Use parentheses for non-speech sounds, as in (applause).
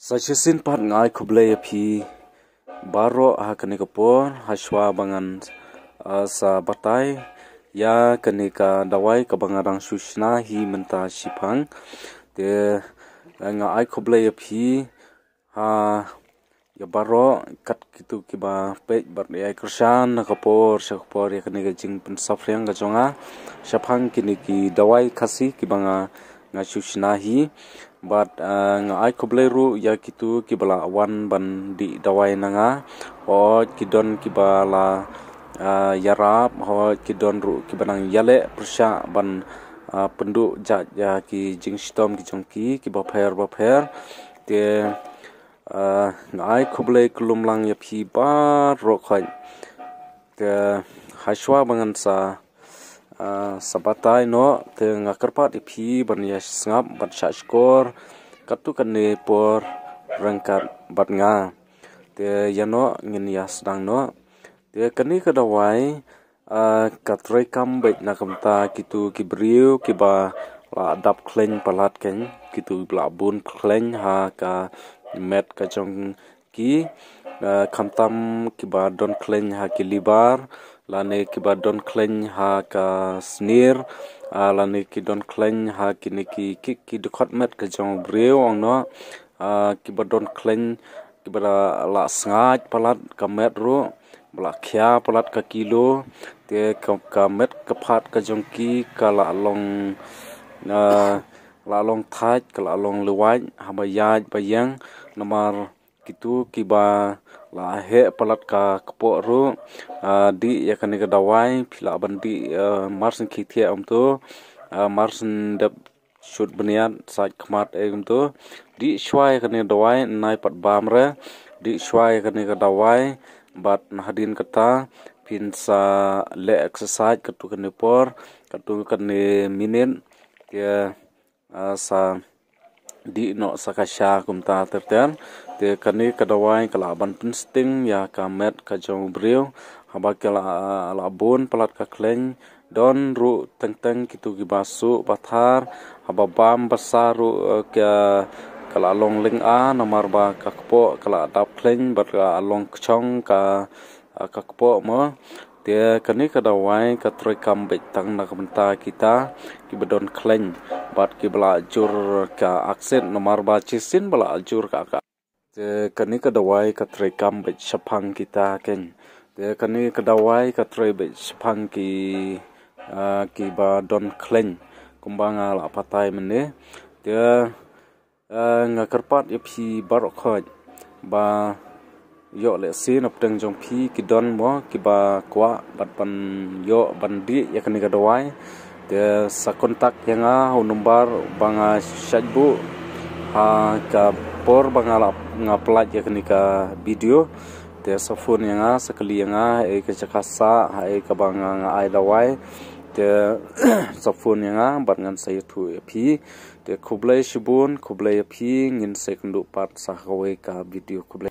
Sachesin part ngai kuble pi baro hakani kapor haswa bangan ah, sa batai ya kanika dawai kabangarang sushna hi menta sipang te eh, nga ai kuble pi ha ya baro kat kitu ki ba pe bar ya krishan kapor sakpor ya kanika jing pen safriang ga jonga sapang kiniki dawai khasi kibanga nga shushinahi but ngai uh, nga beli ru ya kita kibala wan ban di dawai naga, o kidon kibala uh, yarap ho kidon ru kibanang yale prsha ban penduk uh, pendu ja ja ki jingstom ki jongki ki ba phair ba phair te uh, nga ya phi ba ro khai te haishwa Ah, sabatai no te nga karpa di phi ban ya sngap bat cha skor katu kan ne por rangkat bat nga te ya no ngin ya sdang no te kani ka da wai a ah, katrai kam bet na kam ta kitu ki briu la dap kleng palat keng kitu bla bun kleng ha ka met ka chong ki Eh, Kamtam kibar don klen ha kilibar lane kibar don klen ha ka snir a eh, lane ki don klen ha kini ki ki ki dukhat met ka jong breu ang no eh, a don klen kibar la sngaj palat ka met ru bla khya palat ka kilo te ka met ka phat ka jong ki ka la long na la long thaj ka la long lewaj ha ba yaj ba yang nomar itu kiba lahe palat ka kpo ru ah, di ya kan ga dawai pila ban di ah, marsin kitia om um tu ah, marsin dab shoot bniat sai kmat e om um tu di shwai kan ga dawai nai pat bam re di shwai kan ga dawai bat nahdin kata pinsa le exercise katu kan ni por katu kan ni minin ya sa di no sakasha kum ta ter ter te kani kadawai kala ban pinsting ya kamet ka jong brio haba kala ala bon palat ka kleng don ru teng teng kitu gi basu pathar haba bam basar ru eh, ka kala long ling a namar ba kakpo kala tap kleng bar ka long chong ka eh, kakpo ma dia kini ka da wai ka troi kam bai tang na ka kita ki bedon kleng bat ki bala jur ka aksen nomor ba cisin bala jur ka ka te kani ka da wai ka troi kam bai sapang kita ken Dia kini ka da wai ka troi bai sapang ki ki ba don kleng kumbang ala patai mene te ngakarpat yapi barok khoj ba yo le si nop teng jong phi ki don mo ki ba kwa bat pan yo ban di ya kan ga dawai de sa kontak ya nga u nombar banga shajbu ha ka por banga la nga plat ya kan ka video de sa phone ya nga sa kli ya nga e ka cha khasa ha e ka banga nga ai dawai de (clears throat) sa phone ya nga bat ngan sa yu ya ya phi de kublai shibun kublai ya phi ngin sekundu part sa ka video kublai